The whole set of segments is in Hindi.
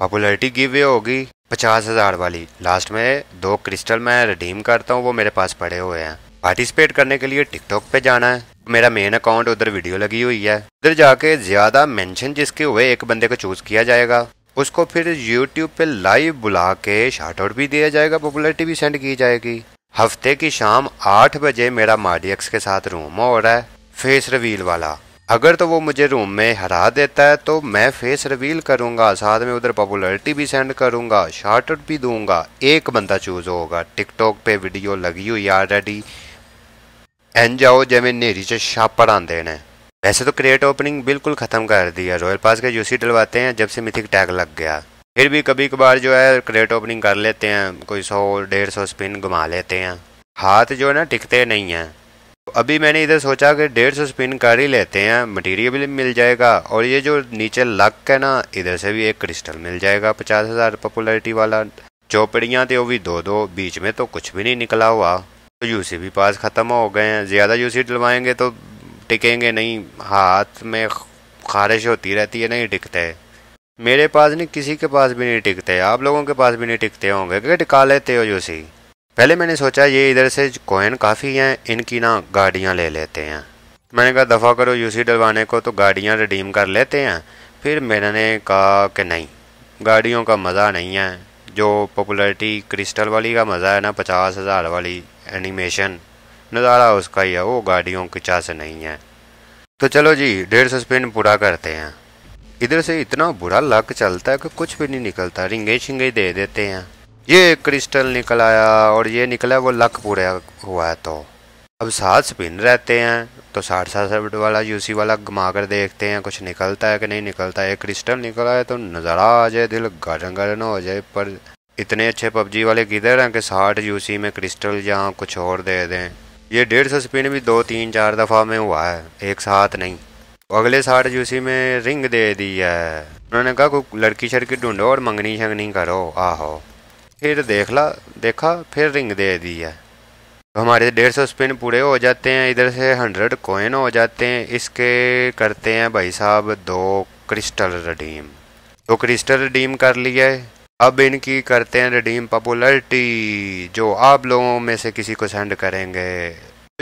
पॉपुलरिटी गिव वे होगी पचास हज़ार वाली लास्ट में दो क्रिस्टल मैं रिडीम करता हूँ वो मेरे पास पड़े हुए हैं पार्टिसिपेट करने के लिए टिकटॉक पे जाना है मेरा मेन अकाउंट उधर वीडियो लगी हुई है उधर जाके ज़्यादा मेंशन जिसके हुए एक बंदे को चूज़ किया जाएगा उसको फिर यूट्यूब पे लाइव बुला के शार्ट आउट भी दिया जाएगा पॉपुलरिटी भी सेंड की जाएगी हफ्ते की शाम आठ बजे मेरा मार्डियक्स के साथ रूम हो रहा है फेस रिवील वाला अगर तो वो मुझे रूम में हरा देता है तो मैं फेस रिवील करूँगा साथ में उधर पॉपुलरिटी भी सेंड करूंगा शार्ट आउट भी दूंगा एक बंदा चूज़ होगा टिकटॉक पे वीडियो लगी हुई ऑलरेडी एन जाओ जैमें नेरी से छापर आते हैं वैसे तो क्रिएट ओपनिंग बिल्कुल ख़त्म कर दी है रॉयल पास के यूसी डलवाते हैं जब से मिथिक टैग लग गया फिर भी कभी कभार जो है क्रेट ओपनिंग कर लेते हैं कोई सौ डेढ़ सौ स्पिन घुमा लेते हैं हाथ जो है ना टिकते नहीं हैं अभी मैंने इधर सोचा कि डेढ़ सौ स्पिन कर ही लेते हैं मटेरियल भी मिल जाएगा और ये जो नीचे लक है ना इधर से भी एक क्रिस्टल मिल जाएगा पचास हज़ार पॉपुलरिटी वाला चौपड़ियाँ वो भी दो दो बीच में तो कुछ भी नहीं निकला हुआ तो यूसी भी पास ख़त्म हो गए हैं ज़्यादा यूसी डलवाएंगे तो टिकेंगे नहीं हाथ में खारिश होती रहती है नहीं टिकते मेरे पास नहीं किसी के पास भी नहीं टिकते आप लोगों के पास भी नहीं टिकते होंगे क्योंकि टिका लेते हो यूसी पहले मैंने सोचा ये इधर से कोयन काफ़ी हैं इनकी ना गाड़ियाँ ले लेते हैं मैंने कहा दफ़ा करो यूसी डलवाने को तो गाड़ियाँ रिडीम कर लेते हैं फिर मैंने कहा कि नहीं गाड़ियों का मज़ा नहीं है जो पॉपुलैरिटी क्रिस्टल वाली का मज़ा है ना पचास हज़ार वाली एनिमेशन नज़ारा उसका ही है वो गाड़ियों की चा से नहीं है तो चलो जी डेढ़ सौ स्पिन पूरा करते हैं इधर से इतना बुरा लक चलता है कि कुछ भी नहीं निकलता रिंगे शिंगे दे देते हैं ये क्रिस्टल निकल आया और ये निकला वो लक पूरा हुआ है तो अब सात स्पिन रहते हैं तो साठ साठ वाला यूसी वाला घुमा कर देखते हैं कुछ निकलता है कि नहीं निकलता है एक क्रिस्टल निकला है तो नज़ारा आ जाए दिल गार्डन गार्डन हो जाए पर इतने अच्छे पबजी वाले किधर हैं कि साठ यूसी में क्रिस्टल या कुछ और दे दें ये डेढ़ सौ स्पिन भी दो तीन चार दफ़ा में हुआ है एक साथ नहीं अगले साठ यूसी में रिंग दे दी है उन्होंने कहा लड़की शड़की ढूंढो और मंगनी शंगनी करो आहो फिर देख ला देखा फिर रिंग दे दी है तो हमारे डेढ़ सौ स्पिन पूरे हो जाते हैं इधर से हंड्रेड कोइन हो जाते हैं इसके करते हैं भाई साहब दो क्रिस्टल रडीम तो क्रिस्टल रडीम कर लिए अब इनकी करते हैं रडीम पॉपुलरिटी जो आप लोगों में से किसी को सेंड करेंगे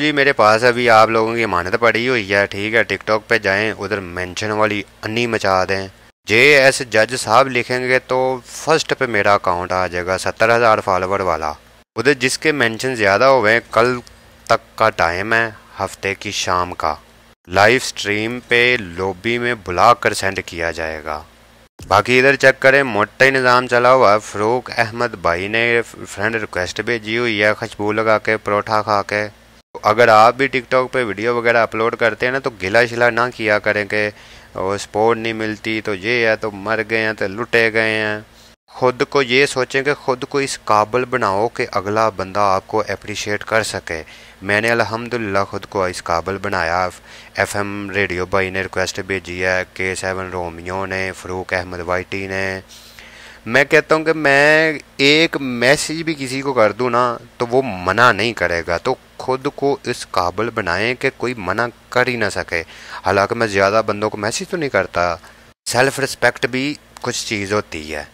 जी मेरे पास अभी आप लोगों की मानत पड़ी हुई है ठीक है टिकटॉक पे जाएं उधर मेंशन वाली अन्नी मचा दें जे एस जज साहब लिखेंगे तो फर्स्ट पे मेरा अकाउंट आ जाएगा सत्तर हज़ार फॉलोवर वाला उधर जिसके मेंशन ज़्यादा हुए कल तक का टाइम है हफ्ते की शाम का लाइव स्ट्रीम पे लॉबी में बुला कर सेंड किया जाएगा बाकी इधर चेक करें मोटा ही निज़ाम चला हुआ है फ़रूक अहमद भाई ने फ्रेंड रिक्वेस्ट भेजी हुई है खुशबू लगा के परोठा खा के तो अगर आप भी टिकटॉक पे वीडियो वगैरह अपलोड करते हैं ना तो गिला शिला ना किया करें कि और स्पोर्ट नहीं मिलती तो ये है तो मर गए हैं तो लुटे गए हैं खुद को ये सोचें कि खुद को इस काबिल बनाओ कि अगला बंदा आपको अप्रिशिएट कर सके मैंने अल्हम्दुलिल्लाह खुद को इस काबिल बनाया एफएम रेडियो भाई ने रिक्वेस्ट भेजी है के सेवन रोमियो ने फ़रूक अहमद वाइटी ने मैं कहता हूँ कि मैं एक मैसेज भी किसी को कर दूँ ना तो वो मना नहीं करेगा तो खुद को इस काबिल बनाएं कि कोई मना कर ही ना सके हालांकि मैं ज़्यादा बंदों को मैसेज तो नहीं करता सेल्फ रिस्पेक्ट भी कुछ चीज़ होती है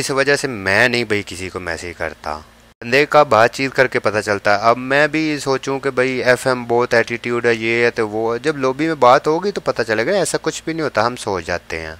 इस वजह से मैं नहीं भाई किसी को मैसेज करता बंदे का बातचीत करके पता चलता है अब मैं भी सोचूं कि भाई एफएम बहुत एटीट्यूड है ये है तो वो जब लोबी में बात होगी तो पता चलेगा ऐसा कुछ भी नहीं होता हम सोच जाते हैं